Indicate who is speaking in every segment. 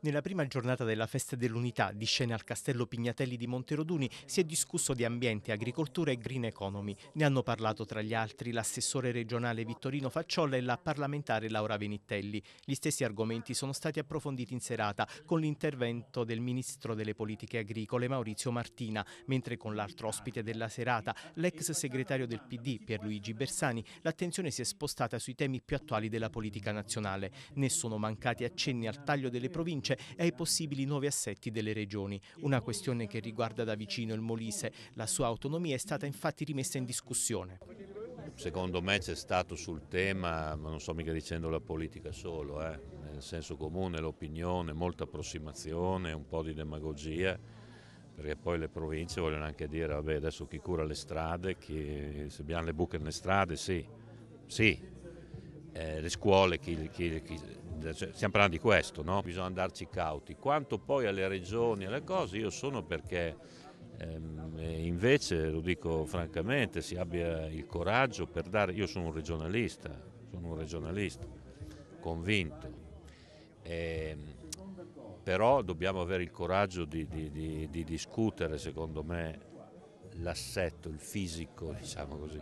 Speaker 1: Nella prima giornata della Festa dell'Unità, di scena al Castello Pignatelli di Monteroduni, si è discusso di ambiente, agricoltura e green economy. Ne hanno parlato tra gli altri l'assessore regionale Vittorino Facciolla e la parlamentare Laura Venitelli. Gli stessi argomenti sono stati approfonditi in serata con l'intervento del ministro delle politiche agricole Maurizio Martina, mentre con l'altro ospite della serata, l'ex segretario del PD Pierluigi Bersani, l'attenzione si è spostata sui temi più attuali della politica nazionale. Ne sono mancati accenni al taglio delle province Fenice cioè, e ai possibili nuovi assetti delle regioni. Una questione che riguarda da vicino il Molise. La sua autonomia è stata infatti rimessa in discussione.
Speaker 2: Secondo me c'è stato sul tema, ma non sto mica dicendo la politica solo, eh, nel senso comune l'opinione, molta approssimazione, un po' di demagogia, perché poi le province vogliono anche dire, vabbè adesso chi cura le strade, chi, se abbiamo le buche nelle strade, sì, sì, eh, le scuole, chi, chi, chi, eh, cioè, stiamo parlando di questo, no? bisogna andarci cauti. Quanto poi alle regioni e alle cose, io sono perché ehm, invece, lo dico francamente, si abbia il coraggio per dare, io sono un regionalista, sono un regionalista convinto, e, ehm, però dobbiamo avere il coraggio di, di, di, di discutere secondo me l'assetto, il fisico diciamo così,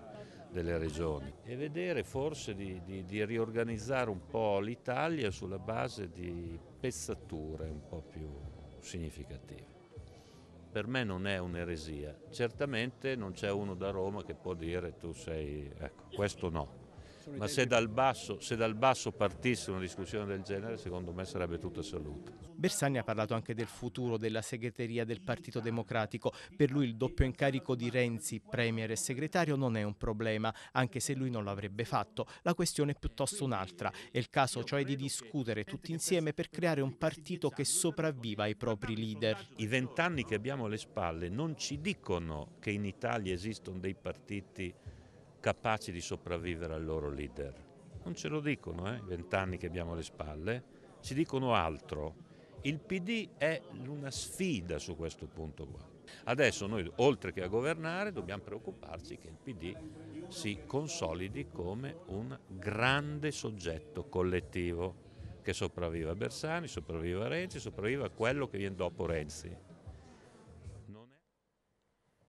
Speaker 2: delle regioni e vedere forse di, di, di riorganizzare un po' l'Italia sulla base di pezzature un po' più significative. Per me non è un'eresia, certamente non c'è uno da Roma che può dire tu sei, ecco, questo no ma se dal, basso, se dal basso partisse una discussione del genere secondo me sarebbe tutto assoluto.
Speaker 1: Bersani ha parlato anche del futuro della segreteria del Partito Democratico, per lui il doppio incarico di Renzi, Premier e segretario non è un problema, anche se lui non l'avrebbe fatto, la questione è piuttosto un'altra, è il caso cioè di discutere tutti insieme per creare un partito che sopravviva ai propri leader. I vent'anni che abbiamo alle spalle non ci dicono
Speaker 2: che in Italia esistono dei partiti capaci di sopravvivere al loro leader. Non ce lo dicono, eh? vent'anni che abbiamo alle spalle, ci dicono altro. Il PD è una sfida su questo punto qua. Adesso noi, oltre che a governare, dobbiamo preoccuparci che il PD si consolidi come un grande soggetto collettivo che sopravviva Bersani, sopravviva Renzi, sopravviva quello che viene dopo Renzi.